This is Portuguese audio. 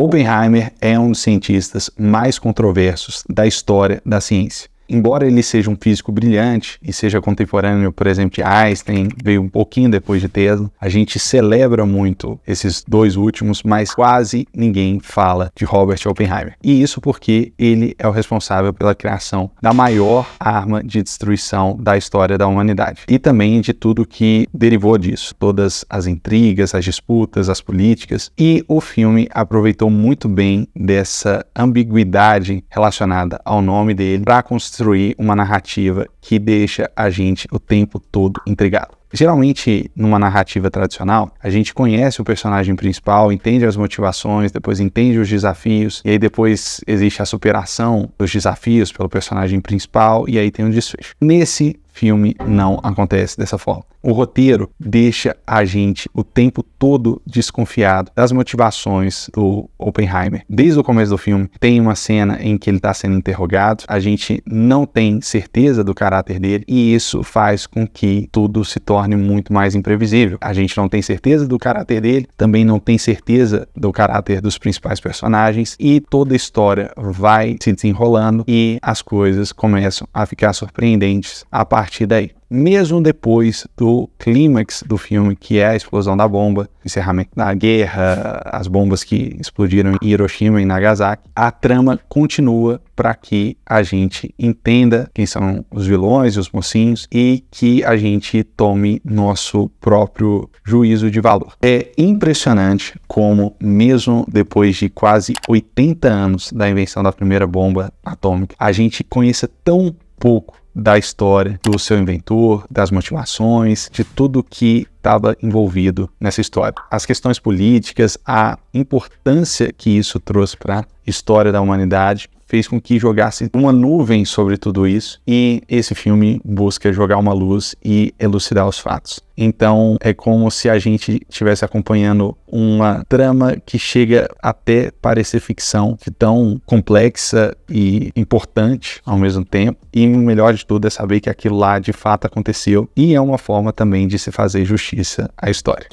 Oppenheimer é um dos cientistas mais controversos da história da ciência embora ele seja um físico brilhante e seja contemporâneo, por exemplo, de Einstein, veio um pouquinho depois de Tesla, a gente celebra muito esses dois últimos, mas quase ninguém fala de Robert Oppenheimer. E isso porque ele é o responsável pela criação da maior arma de destruição da história da humanidade e também de tudo que derivou disso, todas as intrigas, as disputas, as políticas. E o filme aproveitou muito bem dessa ambiguidade relacionada ao nome dele para construir construir uma narrativa que deixa a gente o tempo todo intrigado. Geralmente, numa narrativa tradicional, a gente conhece o personagem principal, entende as motivações, depois entende os desafios, e aí depois existe a superação dos desafios pelo personagem principal, e aí tem um desfecho. Nesse, filme não acontece dessa forma. O roteiro deixa a gente o tempo todo desconfiado das motivações do Oppenheimer. Desde o começo do filme, tem uma cena em que ele está sendo interrogado, a gente não tem certeza do caráter dele e isso faz com que tudo se torne muito mais imprevisível. A gente não tem certeza do caráter dele, também não tem certeza do caráter dos principais personagens e toda a história vai se desenrolando e as coisas começam a ficar surpreendentes a partir partir daí. Mesmo depois do clímax do filme, que é a explosão da bomba, encerramento da guerra, as bombas que explodiram em Hiroshima e Nagasaki, a trama continua para que a gente entenda quem são os vilões e os mocinhos e que a gente tome nosso próprio juízo de valor. É impressionante como, mesmo depois de quase 80 anos da invenção da primeira bomba atômica, a gente conheça tão pouco da história, do seu inventor, das motivações, de tudo que estava envolvido nessa história. As questões políticas, a importância que isso trouxe para a história da humanidade fez com que jogasse uma nuvem sobre tudo isso e esse filme busca jogar uma luz e elucidar os fatos. Então é como se a gente estivesse acompanhando uma trama que chega até parecer ficção, que tão complexa e importante ao mesmo tempo, e melhor de tudo é saber que aquilo lá de fato aconteceu e é uma forma também de se fazer justiça à história.